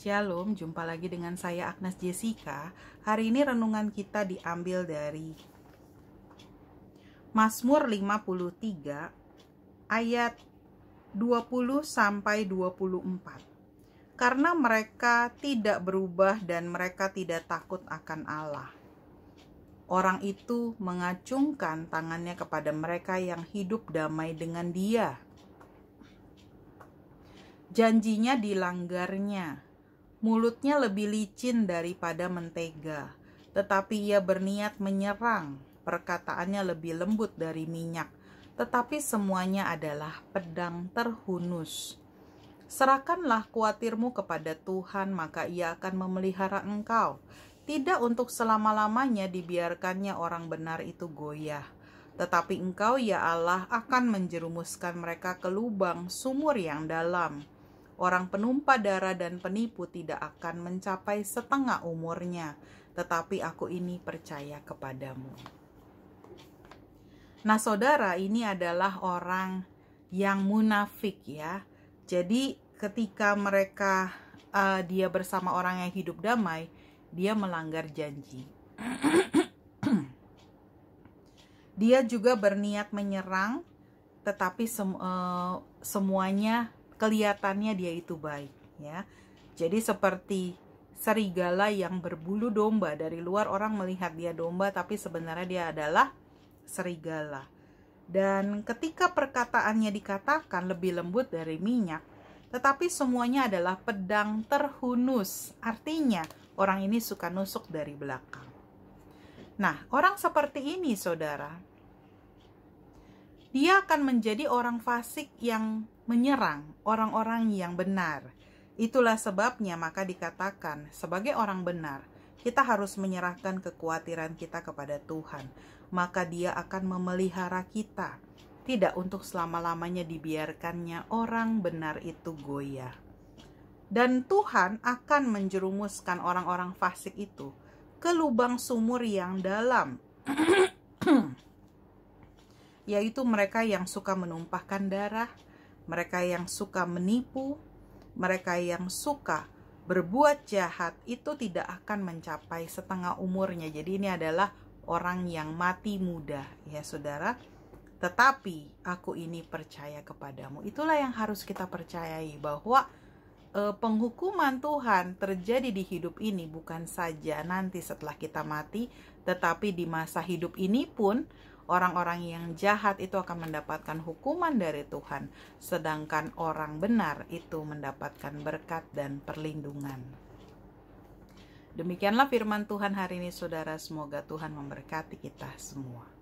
Shalom, jumpa lagi dengan saya Agnes Jessica. Hari ini renungan kita diambil dari Mazmur 53 ayat 20 sampai 24. Karena mereka tidak berubah dan mereka tidak takut akan Allah. Orang itu mengacungkan tangannya kepada mereka yang hidup damai dengan dia. Janjinya dilanggarnya Mulutnya lebih licin daripada mentega, tetapi ia berniat menyerang. Perkataannya lebih lembut dari minyak, tetapi semuanya adalah pedang terhunus. Serahkanlah kuatirmu kepada Tuhan, maka ia akan memelihara engkau. Tidak untuk selama-lamanya dibiarkannya orang benar itu goyah. Tetapi engkau ya Allah akan menjerumuskan mereka ke lubang sumur yang dalam orang penumpah darah dan penipu tidak akan mencapai setengah umurnya, tetapi aku ini percaya kepadamu. Nah, saudara, ini adalah orang yang munafik ya. Jadi, ketika mereka uh, dia bersama orang yang hidup damai, dia melanggar janji. dia juga berniat menyerang, tetapi sem uh, semuanya kelihatannya dia itu baik ya. Jadi seperti serigala yang berbulu domba dari luar orang melihat dia domba tapi sebenarnya dia adalah serigala. Dan ketika perkataannya dikatakan lebih lembut dari minyak, tetapi semuanya adalah pedang terhunus. Artinya, orang ini suka nusuk dari belakang. Nah, orang seperti ini, saudara, dia akan menjadi orang fasik yang menyerang orang-orang yang benar. Itulah sebabnya maka dikatakan sebagai orang benar, kita harus menyerahkan kekhawatiran kita kepada Tuhan. Maka dia akan memelihara kita. Tidak untuk selama-lamanya dibiarkannya orang benar itu goyah. Dan Tuhan akan menjerumuskan orang-orang fasik itu ke lubang sumur yang dalam. yaitu mereka yang suka menumpahkan darah, mereka yang suka menipu, mereka yang suka berbuat jahat itu tidak akan mencapai setengah umurnya. Jadi ini adalah orang yang mati muda ya saudara. Tetapi aku ini percaya kepadamu. Itulah yang harus kita percayai bahwa e, penghukuman Tuhan terjadi di hidup ini bukan saja nanti setelah kita mati, tetapi di masa hidup ini pun Orang-orang yang jahat itu akan mendapatkan hukuman dari Tuhan, sedangkan orang benar itu mendapatkan berkat dan perlindungan. Demikianlah firman Tuhan hari ini, saudara. Semoga Tuhan memberkati kita semua.